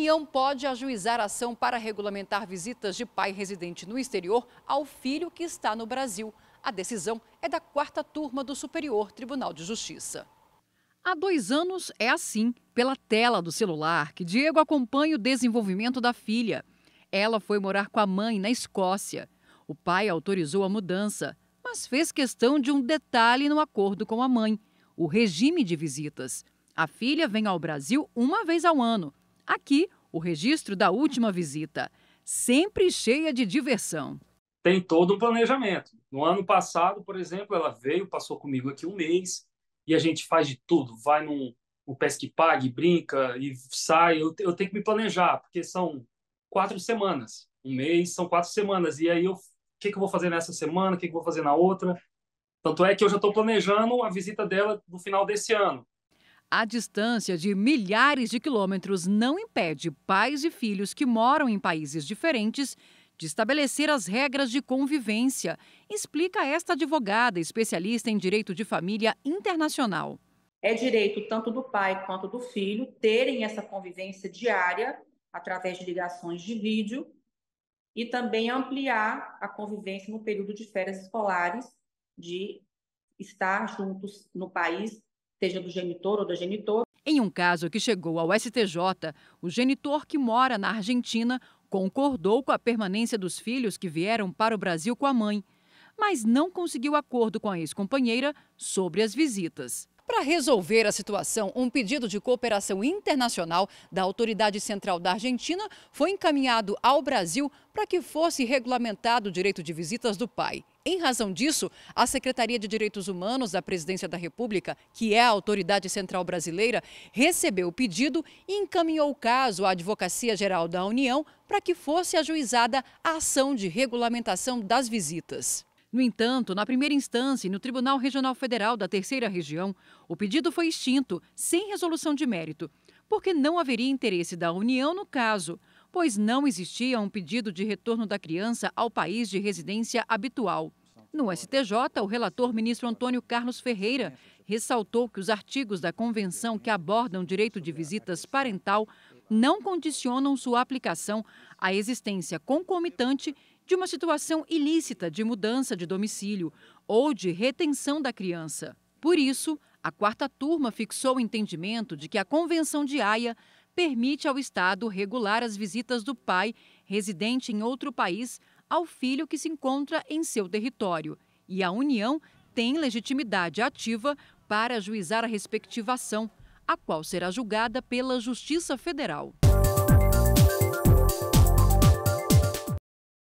União pode ajuizar ação para regulamentar visitas de pai residente no exterior ao filho que está no Brasil. A decisão é da quarta turma do Superior Tribunal de Justiça. Há dois anos é assim, pela tela do celular, que Diego acompanha o desenvolvimento da filha. Ela foi morar com a mãe na Escócia. O pai autorizou a mudança, mas fez questão de um detalhe no acordo com a mãe: o regime de visitas. A filha vem ao Brasil uma vez ao ano, Aqui, o registro da última visita, sempre cheia de diversão. Tem todo um planejamento. No ano passado, por exemplo, ela veio, passou comigo aqui um mês e a gente faz de tudo. Vai num um pesque pague, brinca e sai. Eu, eu tenho que me planejar, porque são quatro semanas. Um mês são quatro semanas. E aí, o que, que eu vou fazer nessa semana? O que, que eu vou fazer na outra? Tanto é que eu já estou planejando a visita dela no final desse ano. A distância de milhares de quilômetros não impede pais e filhos que moram em países diferentes de estabelecer as regras de convivência, explica esta advogada especialista em direito de família internacional. É direito tanto do pai quanto do filho terem essa convivência diária através de ligações de vídeo e também ampliar a convivência no período de férias escolares, de estar juntos no país seja do genitor ou da genitora. Em um caso que chegou ao STJ, o genitor que mora na Argentina concordou com a permanência dos filhos que vieram para o Brasil com a mãe, mas não conseguiu acordo com a ex-companheira sobre as visitas. Para resolver a situação, um pedido de cooperação internacional da Autoridade Central da Argentina foi encaminhado ao Brasil para que fosse regulamentado o direito de visitas do pai. Em razão disso, a Secretaria de Direitos Humanos da Presidência da República, que é a autoridade central brasileira, recebeu o pedido e encaminhou o caso à Advocacia Geral da União para que fosse ajuizada a ação de regulamentação das visitas. No entanto, na primeira instância e no Tribunal Regional Federal da Terceira Região, o pedido foi extinto, sem resolução de mérito, porque não haveria interesse da União no caso pois não existia um pedido de retorno da criança ao país de residência habitual. No STJ, o relator ministro Antônio Carlos Ferreira ressaltou que os artigos da convenção que abordam direito de visitas parental não condicionam sua aplicação à existência concomitante de uma situação ilícita de mudança de domicílio ou de retenção da criança. Por isso, a quarta turma fixou o entendimento de que a Convenção de Haia permite ao Estado regular as visitas do pai, residente em outro país, ao filho que se encontra em seu território. E a União tem legitimidade ativa para juizar a respectiva ação, a qual será julgada pela Justiça Federal.